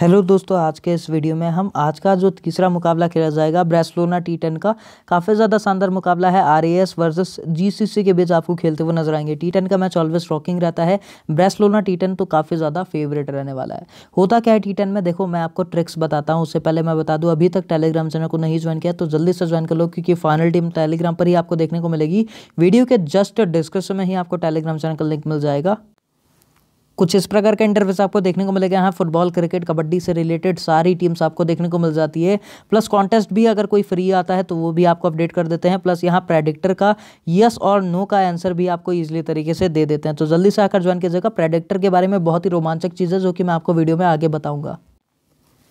hello दोस्तों आज के इस वीडियो में हम आज का जो तीसरा मुकाबला खेला जाएगा ब्रेसलोना टी टेन का काफ़ी ज़्यादा शानदार मुकाबला है आर एस वर्सेस जीसीसी के बीच आपको खेलते हुए नजर आएंगे टी टेन का मैच ऑलवेज रॉकिंग रहता है ब्रेसलोना टी टेन तो काफ़ी ज़्यादा फेवरेट रहने वाला है होता क्या है टी टेन में देखो मैं आपको ट्रिक्स बताता हूँ उससे पहले मैं बता दूँ अभी तक टेलीग्राम चैनल को नहीं ज्वाइन किया तो जल्दी से ज्वाइन कर लो क्योंकि फाइनल टीम टेलीग्राम पर ही आपको देखने को मिलेगी वीडियो के जस्ट डिस्क्रिप्शन में ही आपको टेलीग्राम चैनल का लिंक मिल जाएगा कुछ इस प्रकार का इंटरफेस आपको देखने को मिलेगा यहाँ फुटबॉल क्रिकेट कबड्डी से रिलेटेड सारी टीम्स आपको देखने को मिल जाती है प्लस कॉन्टेस्ट भी अगर कोई फ्री आता है तो वो भी आपको अपडेट कर देते हैं प्लस यहाँ प्रेडिक्टर का यस और नो का आंसर भी आपको ईजिली तरीके से दे देते हैं तो जल्दी से आकर ज्वाइन कीजिएगा प्रेडिक्टर के बारे में बहुत ही रोमांचक चीज़ है जो कि मैं आपको वीडियो में आगे बताऊंगा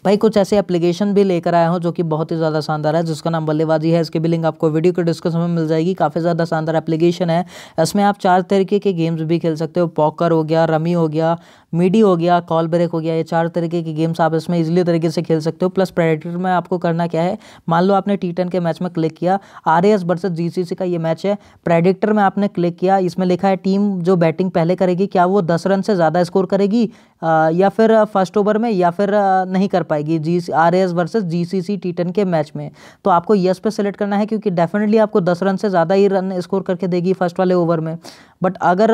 भाई कुछ ऐसे एप्लीकेशन भी लेकर आया हूँ जो कि बहुत ही ज़्यादा शानदार है जिसका नाम बल्लेबाजी है इसकी भी लिंक आपको वीडियो के डिस्क्रिप्शन में मिल जाएगी काफ़ी ज़्यादा शानदार एप्लीकेशन है इसमें आप चार तरीके के गेम्स भी खेल सकते हो पॉकर हो गया रमी हो गया मीडी हो गया कॉल ब्रेक हो गया ये चार तरीके के गेम्स आप इसमें ईजिली तरीके से खेल सकते हो प्लस प्रेडेटर में आपको करना क्या है मान लो आपने टी के मैच में क्लिक किया आर एस वर्सेज जी का ये मैच है प्रेडिक्टर में आपने क्लिक किया इसमें लिखा है टीम जो बैटिंग पहले करेगी क्या वो दस रन से ज़्यादा स्कोर करेगी या फिर फर्स्ट ओवर में या फिर नहीं कर पाएगी G R S versus G C C T ten के मैच में तो आपको यस पे सेलेक्ट करना है क्योंकि डेफिनेटली आपको दस रन से ज़्यादा ही रन स्कोर करके देगी फर्स्ट वाले ओवर में बट अगर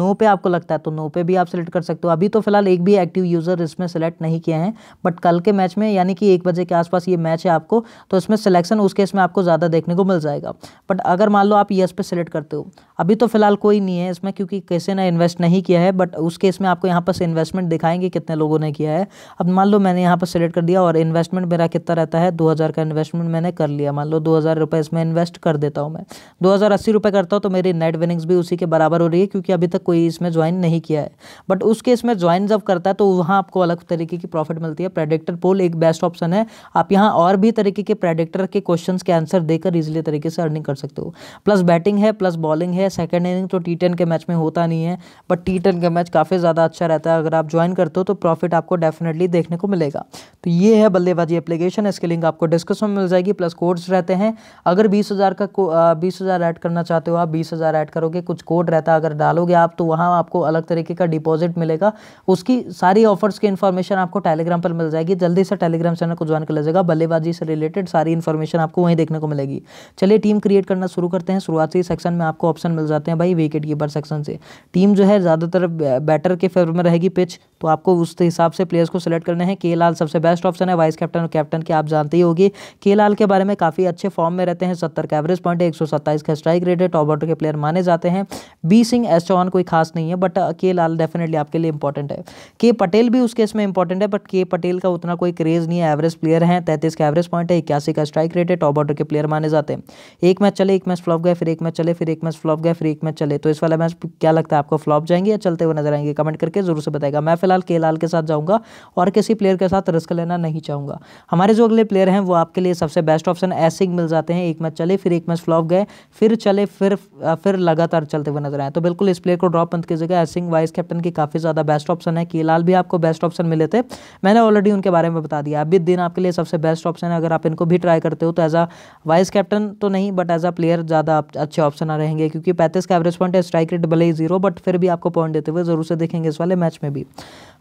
नो पे आपको लगता है तो नो पे भी आप सिलेक्ट कर सकते हो अभी तो फिलहाल एक भी एक्टिव यूज़र इसमें सेलेक्ट नहीं किए हैं बट कल के मैच में यानी कि एक बजे के आसपास ये मैच है आपको तो इसमें सिलेक्शन उस केस में आपको ज़्यादा देखने को मिल जाएगा बट अगर मान लो आप येस पे सिलेक्ट करते हो अभी तो फिलहाल कोई नहीं है इसमें क्योंकि किसी ने इन्वेस्ट नहीं किया है बट उस केस में आपको यहाँ पर इन्वेस्टमेंट दिखाएंगे कितने लोगों ने किया है अब मान लो मैंने यहाँ पर सिलेक्ट कर दिया और इन्वेस्टमेंट मेरा कितना रहता है दो हज़ार का इन्वेस्टमेंट मैंने कर लिया मान लो दो हज़ार रुपये इसमें इन्वेस्ट कर देता हूँ मैं दो हज़ार अस्सी रुपये करता हूँ तो मेरी नेट विनिंग्स भी उसी के बराबर बराबर हो रही है क्योंकि अभी तक कोई इसमें ज्वाइन नहीं किया है बट उस केस में ज्वाइन जब करता है तो वहाँ आपको अलग तरीके की प्रॉफिट मिलती है प्रेडिक्टर पोल एक बेस्ट ऑप्शन है आप यहाँ और भी तरीके के प्रेडिक्टर के क्वेश्चन के आंसर देकर इजिली तरीके से अर्निंग कर सकते हो प्लस बैटिंग है प्लस बॉलिंग है सेकेंड इनिंग तो टी के मैच में होता नहीं है बट टी का मैच काफ़ी ज़्यादा अच्छा रहता है अगर आप ज्वाइन करते हो तो प्रॉफिट आपको डेफिनेटली देखने को मिलेगा तो ये है बल्लेबाजी एप्लीकेशन इसके लिंक आपको डिस्कशन में मिल जाएगी प्लस कोड्स रहते हैं अगर बीस हज़ार का बीस हज़ार ऐड करना चाहते हो आप बीस हज़ार ऐड करोगे कुछ कोड रहता है अगर डालोगे आप तो वहाँ आपको अलग तरीके का डिपॉजिट मिलेगा उसकी सारी ऑफर्स की इन्फॉर्मेशन आपको टेलीग्राम पर मिल जाएगी जल्दी से टेलीग्राम चैनल को ज्वाइन कर लीजिएगा बल्लेबाजी से रिलेटेड सारी इन्फॉर्मेशन आपको वहीं देखने को मिलेगी चलिए टीम क्रिएट करना शुरू करते हैं शुरुआती सेक्शन में आपको ऑप्शन मिल जाते हैं भाई विकेट कीपर सेक्शन से टीम जो है ज़्यादातर बैटर के फेवर में रहेगी पिच तो आपको उस हिसाब से प्लेयर्स को सिलेक्ट करने हैं के लाल सबसे बेस्ट ऑप्शन है वाइस कैप्टन और कैप्टन की आप जानते ही होगी के लाल के बारे में काफ़ी अच्छे फॉर्म में रहते हैं सत्तर का एवरेज पॉइंट है एक का स्ट्राइक रेट है टॉप ऑर्डर के प्लेयर माने जाते हैं बी सिंह एस चौहान कोई खास नहीं है बट के uh, लाल डेफिनेटली आपके लिए इंपॉर्टेंट है के पटेल भी उस केस में इंपॉर्टेंट है बट के पटेल का उतना कोई क्रेज नहीं है एवरेज प्लेयर हैं तैंतीस का एवरेज पॉइंट है इक्यासी का स्ट्राइक रेट है टॉप ऑर्डर के प्लेयर माने जाते हैं एक मैच चले एक मैच फ्लॉप गए फिर एक मैच चले फिर एक मैच फ्लॉप गए फिर एक मैच चले तो इस वाला मैच क्या लगता है आपको फ्लॉप जाएंगे या चलते हुए नजर आएंगे कमेंट करके जरूर से बताएगा मैं फिलहाल के लाल के साथ जाऊंगा और किसी प्लेयर के साथ रिस्क लेना नहीं चाहूंगा हमारे जो अगले प्लेयर हैं वो आपके लिए सबसे बेस्ट ऑप्शन ऐसे मिल जाते हैं एक मैच चले फिर एक मैच फ्लॉप गए फिर चले फिर uh, फिर लगातार चलते हुए नजर नजर आए तो बिल्कुल इस प्लेयर को ड्रॉप मत कीजिएगा एसिंग वाइस कैप्टन की काफ़ी ज़्यादा बेस्ट ऑप्शन है केलाल भी आपको बेस्ट ऑप्शन मिले थे मैंने ऑलरेडी उनके बारे में बता दिया अभी दिन आपके लिए सबसे बेस्ट ऑप्शन है अगर आप इनको भी ट्राई करते हो तो एज अ वाइस कैप्टन तो नहीं बट एज अ प्लेयर ज़्यादा अच्छे ऑप्शन रहेंगे क्योंकि पैंतीस का एवरेज पॉइंट है स्ट्राइक रेट भले ही जीरो बट फिर भी आपको पॉइंट देते हुए जरूर से देखेंगे इस वाले मैच में भी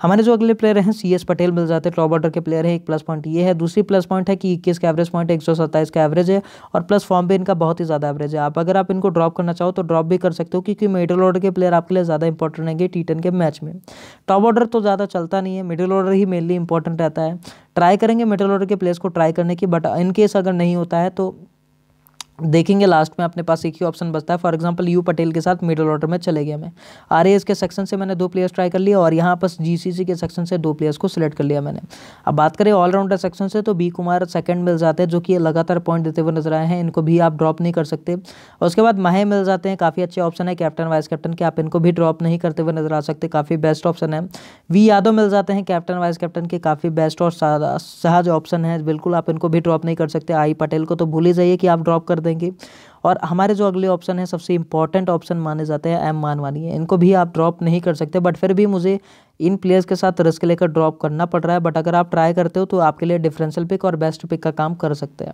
हमारे जो अगले प्लेयर हैं सी एस पटेल मिल जाते हैं टॉप ऑर्डर के प्लेयर हैं एक प्लस पॉइंट ये है दूसरी प्लस पॉइंट है कि इक्कीस का एवरेज पॉइंट एक का एवरेज है और प्लस फॉर्म भी इनका बहुत ही ज़्यादा एवरेज है आप अगर आप इनको ड्रॉप करना चाहो तो ड्रॉप भी कर सकते हो कि क्योंकि मिडिल ऑर्डर के प्लेयर आपके लिए ज़्यादा इंपॉर्टेंट रहेंगे टी के मैच में टॉप ऑर्डर तो ज़्यादा चलता नहीं है मिडिल ऑर्डर ही मेनली इंपॉर्टेंट रहता है ट्राई करेंगे मिडिल ऑर्डर के प्लेयर्स को ट्राई करने की बट इनकेस अगर नहीं होता है तो देखेंगे लास्ट में अपने पास एक ही ऑप्शन बचता है फॉर एग्जांपल यू पटेल के साथ मिडल ऑर्डर में चले गए मैं आर के सेक्शन से मैंने दो प्लेयर्स ट्राई कर लिया और यहाँ पर जीसीसी के सेक्शन से दो प्लेयर्स को सिलेक्ट कर लिया मैंने अब बात करें ऑलराउंडर सेक्शन से तो बी कुमार सेकंड मिल जाते हैं जो कि लगातार पॉइंट देते हुए नजर आए हैं इनको भी आप ड्रॉप नहीं कर सकते उसके बाद माहे मिल जाते हैं काफ़ी अच्छे ऑप्शन है कैप्टन वाइस कैप्टन के आप इनको भी ड्रॉप नहीं करते हुए नजर आ सकते काफ़ी बेस्ट ऑप्शन है वी यादव मिल जाते हैं कैप्टन वाइस कैप्टन के काफ़ी बेस्ट और सहज ऑप्शन है बिल्कुल आप इनको भी ड्रॉप नहीं कर सकते आई पटेल को तो भूल ही जाइए कि आप ड्रॉप कर दें देंगे और हमारे जो अगले ऑप्शन है सबसे इंपॉर्टेंट ऑप्शन माने जाते हैं एम मानवानी है इनको भी आप ड्रॉप नहीं कर सकते बट फिर भी मुझे इन प्लेयर्स के साथ रिस्क लेकर ड्रॉप करना पड़ रहा है बट अगर आप ट्राई करते हो तो आपके लिए डिफरेंशियल पिक और बेस्ट पिक का काम कर सकते हैं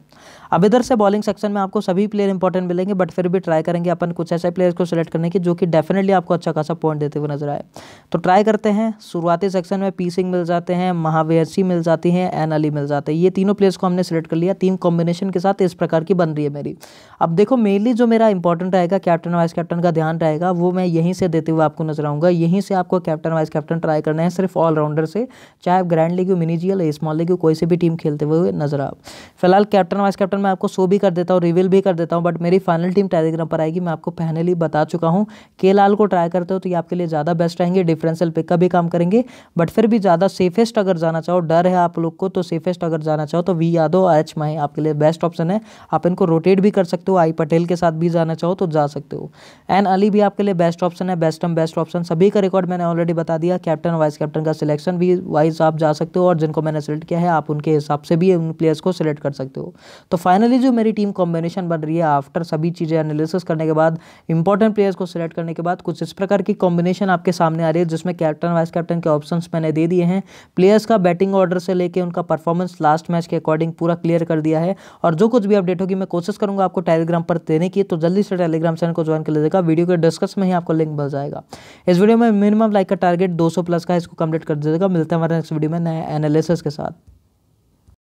अब इधर से बॉलिंग सेक्शन में आपको सभी प्लेयर इंपॉर्टेंट मिलेंगे बट फिर भी ट्राई करेंगे अपन कुछ ऐसे प्लेयर्स को सिलेक्ट करने की जो कि डेफिनेटली आपको अच्छा खासा पॉइंट देते हुए नजर आए तो ट्राई करते हैं शुरुआती सेक्शन में पी सिंह मिल जाते हैं महावेयर सिंह मिल जाती है एन अली मिल जाते हैं ये तीनों प्लेयर्स को हमने सिलेक्ट कर लिया तीन कॉम्बिनेशन के साथ इस प्रकार की बन रही है मेरी अब देखो मेनली जो मेरा इंपॉर्टेंट रहेगा कैप्टन वाइस कैप्टन का ध्यान रहेगा वो मैं यहीं से देते हुए आपको नजर आऊंगा यहीं से आपको captain vice captain try try करना है सिर्फ ऑलराउंडर से चाहे आप ग्रैंड लीग हो मिनी जी या स्मॉल लीग हो कोई से भी टीम खेलते हुए नजर आप फिलहाल कैप्टन वाइस कैप्टन मैं आपको शो भी कर देता हूँ रिवील भी कर देता हूँ बट मेरी फाइनल टीम टेलीग्राम पर आएगी मैं आपको पहले ही बता चुका हूँ के लाल को ट्राई करते हो तो ये आपके लिए ज़्यादा बेस्ट रहेंगे डिफरेंशियल पिक का भी काम करेंगे बट फिर भी ज़्यादा सेफेस्ट अगर जाना चाहो डर है आप लोग को तो सेफेस्ट अगर जाना चाहो तो वी यादव एच माई आपके लिए बेस्ट ऑप्शन है आप इनको रोटेट भी कर सकते हो आई पटेल के साथ भी जाना चाहो तो जा सकते हो एन अली भी आपके लिए बेस्ट ऑप्शन है बेस्ट एम बेस्ट ऑप्शन सभी का रिकॉर्ड मैंने ऑलरेडी बता दिया कैप्टन कैप्टन वाइस कैप्टन का सिलेक्शन भी वाइज आप जा सकते हो और जिनको मैंने सेलेक्ट किया है आप उनके हिसाब से भी उन प्लेयर्स को सिलेक्ट कर सकते हो तो फाइनली जो मेरी टीम कॉम्बिनेशन बन रही है आफ्टर सभी चीज़ें एनालिसिस करने के बाद इंपॉर्टेंट प्लेयर्स को सिलेक्ट करने के बाद कुछ इस प्रकार की कॉम्बिनेशन आपके सामने आ रही है जिसमें कैप्टन वाइस कैप्टन के ऑप्शन मैंने दे दिए हैं प्लेयर्स का बैटिंग ऑर्डर से लेकर उनका परफॉर्मेंस लास्ट मैच के अकॉर्डिंग पूरा क्लियर कर दिया है और जो कुछ भी अपडेट होगी मैं कोशिश करूंगा आपको टेलीग्राम पर देने की तो जल्दी से टेलीग्राम चैनल को ज्वाइन कर लीजिएगा वीडियो के डिस्कस में ही आपको लिंक मिल जाएगा इस वीडियो में मिनिमम लाइक का टारगेट दो प्लस का इसको कंप्लीट कर दीजिएगा मिलते हैं हमारे नेक्स्ट वीडियो में नए एनालिसिस के साथ